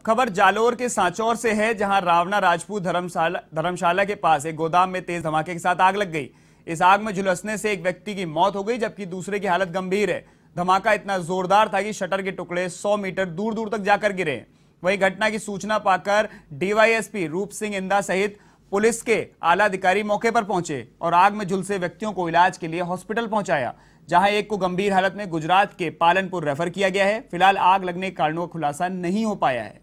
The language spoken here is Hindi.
अब खबर जालोर के सांचौर से है जहां रावणा राजपूत धर्मशाला धर्मशाला के पास एक गोदाम में तेज धमाके के साथ आग लग गई इस आग में झुलसने से एक व्यक्ति की मौत हो गई जबकि दूसरे की हालत गंभीर है धमाका इतना जोरदार था कि शटर के टुकड़े 100 मीटर दूर दूर तक जाकर गिरे वही घटना की सूचना पाकर डीवाईएसपी रूप सिंह इंदा सहित पुलिस के आला अधिकारी मौके पर पहुंचे और आग में झुलसे व्यक्तियों को इलाज के लिए हॉस्पिटल पहुंचाया जहां एक को गंभीर हालत में गुजरात के पालनपुर रेफर किया गया है फिलहाल आग लगने के कारणों का खुलासा नहीं हो पाया है